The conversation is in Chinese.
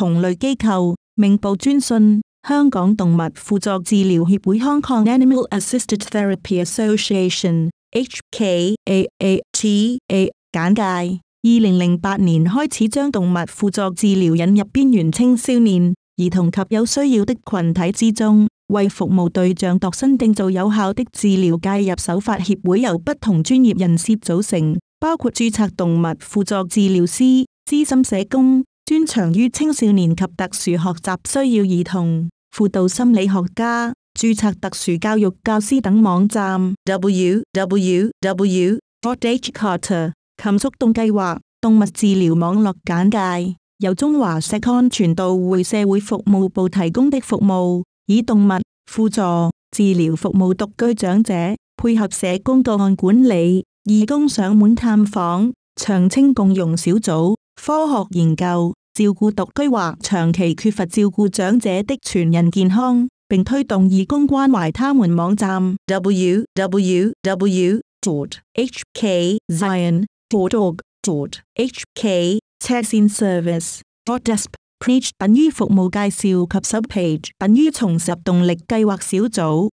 同类机构明报专讯，香港动物辅助治疗协会 （Hong Kong Animal Assisted Therapy Association，HKAAAT） 简介：二零零八年开始将动物辅助治疗引入边缘青少年、儿童及有需要的群体之中，为服务对象度身定造有效的治疗介入手法。协会由不同专业人士组成，包括注册动物辅助治疗师、资深社工。专长于青少年及特殊学习需要儿童辅导心理学家、注册特殊教育教师等网站。w w w dot h carter 禽速动计划动物治疗网络简介由中华社康全道会社会服务部提供的服务，以动物辅助治疗服务独居长者，配合社工个案管理、义工上门探访、长青共用小组、科学研究。照顾独居或长期缺乏照顾长者的全人健康，并推动义工关怀他们网站 www. thkzion. org. thk. t a x i n s e r v i c e d e s p page 等于服务介绍及 sub page 等于重拾动力计划小组。